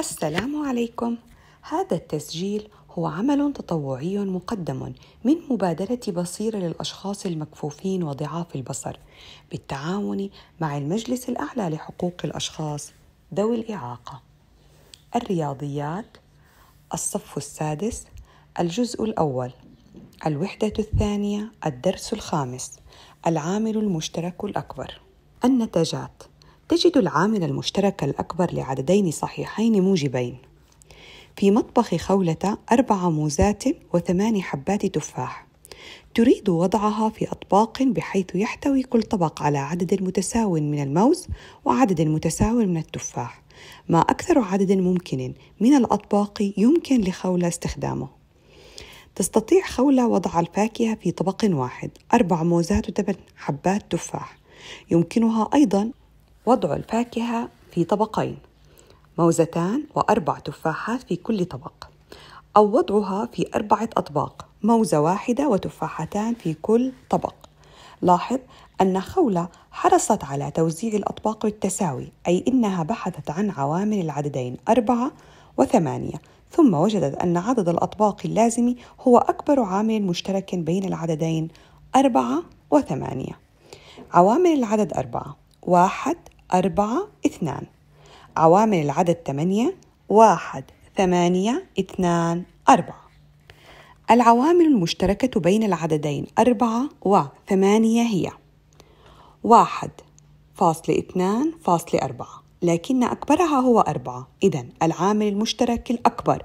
السلام عليكم هذا التسجيل هو عمل تطوعي مقدم من مبادرة بصير للأشخاص المكفوفين وضعاف البصر بالتعاون مع المجلس الأعلى لحقوق الأشخاص ذوي الإعاقة الرياضيات الصف السادس الجزء الأول الوحدة الثانية الدرس الخامس العامل المشترك الأكبر النتاجات تجد العامل المشترك الأكبر لعددين صحيحين موجبين في مطبخ خولة أربع موزات وثمان حبات تفاح تريد وضعها في أطباق بحيث يحتوي كل طبق على عدد متساو من الموز وعدد متساو من التفاح ما أكثر عدد ممكن من الأطباق يمكن لخولة استخدامه تستطيع خولة وضع الفاكهة في طبق واحد أربع موزات وثمان حبات تفاح يمكنها أيضا وضع الفاكهة في طبقين موزتان وأربع تفاحات في كل طبق أو وضعها في أربعة أطباق موزة واحدة وتفاحتان في كل طبق لاحظ أن خولة حرصت على توزيع الأطباق بالتساوي أي إنها بحثت عن عوامل العددين أربعة وثمانية ثم وجدت أن عدد الأطباق اللازم هو أكبر عامل مشترك بين العددين أربعة وثمانية عوامل العدد أربعة واحد أربعة اثنان عوامل العدد ثمانية واحد ثمانية اثنان أربعة العوامل المشتركة بين العددين أربعة وثمانية هي واحد فاصل اثنان فاصل أربعة لكن أكبرها هو أربعة إذا العامل المشترك الأكبر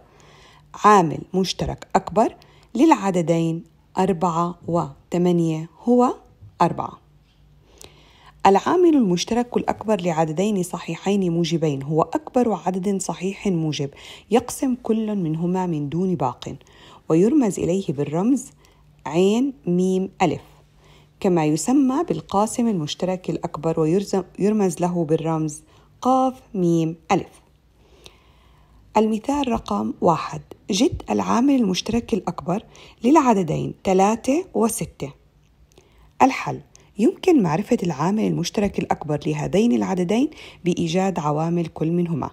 عامل مشترك أكبر للعددين أربعة وثمانية هو أربعة العامل المشترك الأكبر لعددين صحيحين موجبين هو أكبر عدد صحيح موجب يقسم كل منهما من دون باق ويرمز إليه بالرمز عين ميم ألف كما يسمى بالقاسم المشترك الأكبر ويرمز له بالرمز قاف ميم ألف المثال رقم واحد جد العامل المشترك الأكبر للعددين ثلاثة وستة الحل يمكن معرفة العامل المشترك الأكبر لهذين العددين بإيجاد عوامل كل منهما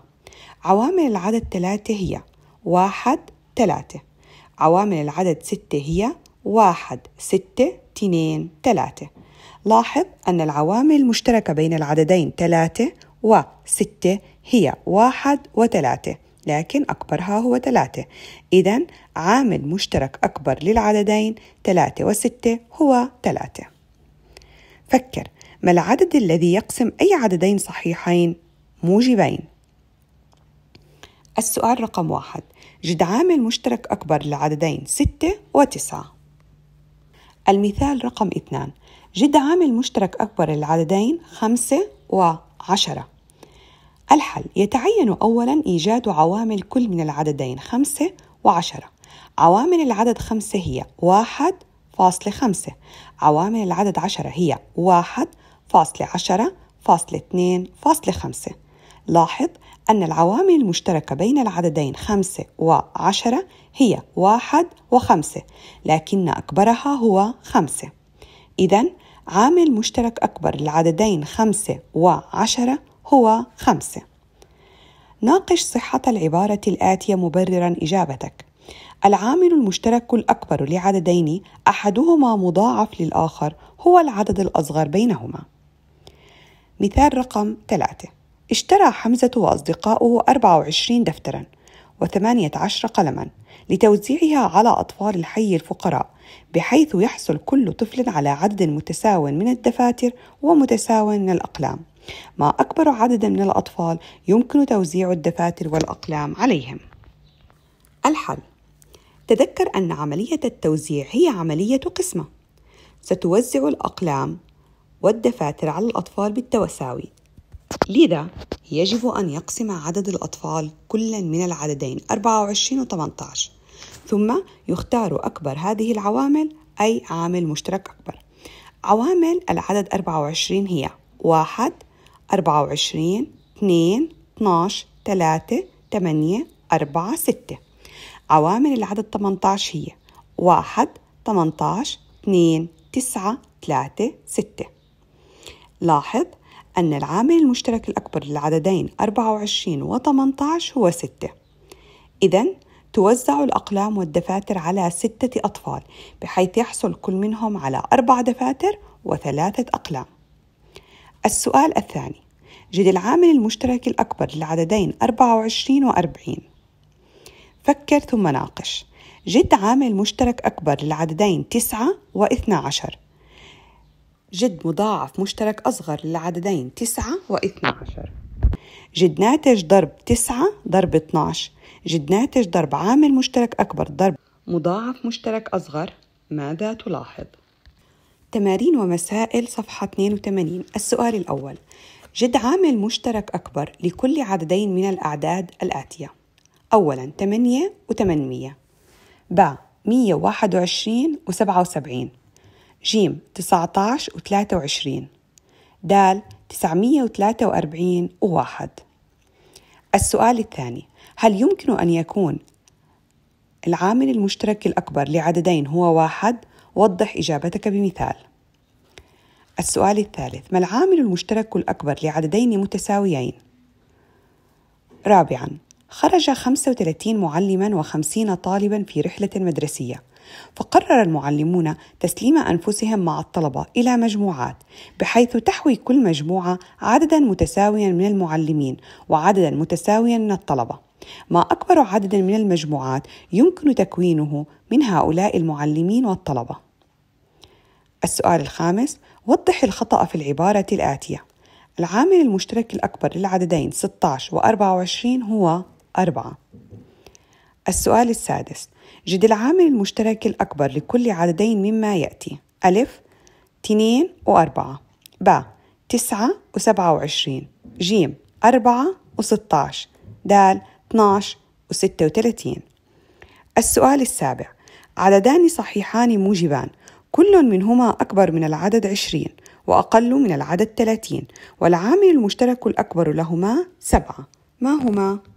عوامل العدد ثلاثة هي واحد ثلاثة عوامل العدد ستة هي واحد ستة تنين ثلاثة لاحظ أن العوامل المشتركة بين العددين ثلاثة وستة هي واحد وثلاثة لكن أكبرها هو ثلاثة إذا عامل مشترك أكبر للعددين ثلاثة وستة هو ثلاثة فكر ما العدد الذي يقسم أي عددين صحيحين موجبين؟ السؤال رقم واحد جد عامل مشترك أكبر للعددين ستة وتسعة المثال رقم اثنان جد عامل مشترك أكبر للعددين خمسة وعشرة الحل يتعين أولا إيجاد عوامل كل من العددين خمسة وعشرة عوامل العدد خمسة هي واحد فاصلة خمسة عوامل العدد عشرة هي واحد فاصلة عشرة فاصلة اثنين فاصلة خمسة لاحظ أن العوامل المشتركة بين العددين خمسة وعشرة هي واحد وخمسة لكن أكبرها هو خمسة إذا عامل مشترك أكبر للعددين خمسة وعشرة هو خمسة ناقش صحة العبارة الآتية مبررا إجابتك العامل المشترك الأكبر لعددين أحدهما مضاعف للآخر هو العدد الأصغر بينهما. مثال رقم ثلاثة اشترى حمزة وأصدقاؤه 24 دفترًا و18 قلمًا لتوزيعها على أطفال الحي الفقراء بحيث يحصل كل طفل على عدد متساو من الدفاتر ومتساو من الأقلام ما أكبر عدد من الأطفال يمكن توزيع الدفاتر والأقلام عليهم الحل تذكر أن عملية التوزيع هي عملية قسمة ستوزع الأقلام والدفاتر على الأطفال بالتوساوي لذا يجب أن يقسم عدد الأطفال كلا من العددين 24 و 18 ثم يختار أكبر هذه العوامل أي عامل مشترك أكبر عوامل العدد 24 هي 1 24 2 12 3 8 4 6 عوامل العدد 18 هي 1 18 2 9 3 6 لاحظ أن العامل المشترك الأكبر للعددين 24 و 18 هو 6 إذا توزع الأقلام والدفاتر على ستة أطفال بحيث يحصل كل منهم على أربع دفاتر وثلاثة أقلام السؤال الثاني جد العامل المشترك الأكبر للعددين 24 و 40 فكر ثم ناقش جد عامل مشترك أكبر للعددين 9 و12 جد مضاعف مشترك أصغر للعددين 9 و12 جد ناتج ضرب 9 ضرب 12 جد ناتج ضرب عامل مشترك أكبر ضرب مضاعف مشترك أصغر ماذا تلاحظ؟ تمارين ومسائل صفحة 82 السؤال الأول جد عامل مشترك أكبر لكل عددين من الأعداد الآتية أولا 8 و800 باء 121 و77 جيم 19 و23 دال 943 و1 السؤال الثاني هل يمكن أن يكون العامل المشترك الأكبر لعددين هو واحد؟ وضح إجابتك بمثال السؤال الثالث ما العامل المشترك الأكبر لعددين متساويين؟ رابعاً خرج 35 معلما و50 طالبا في رحلة مدرسية فقرر المعلمون تسليم أنفسهم مع الطلبة إلى مجموعات بحيث تحوي كل مجموعة عددا متساويا من المعلمين وعددا متساويا من الطلبة ما أكبر عدد من المجموعات يمكن تكوينه من هؤلاء المعلمين والطلبة السؤال الخامس وضح الخطأ في العبارة الآتية العامل المشترك الأكبر للعددين 16 و 24 هو أربعة السؤال السادس جد العامل المشترك الأكبر لكل عددين مما يأتي ألف تنين وأربعة باء تسعة وسبعة وعشرين جيم أربعة وستاش دال 12 وستة وثلاثين السؤال السابع عددان صحيحان موجبان كل منهما أكبر من العدد عشرين وأقل من العدد ثلاثين والعامل المشترك الأكبر لهما سبعة ما هما؟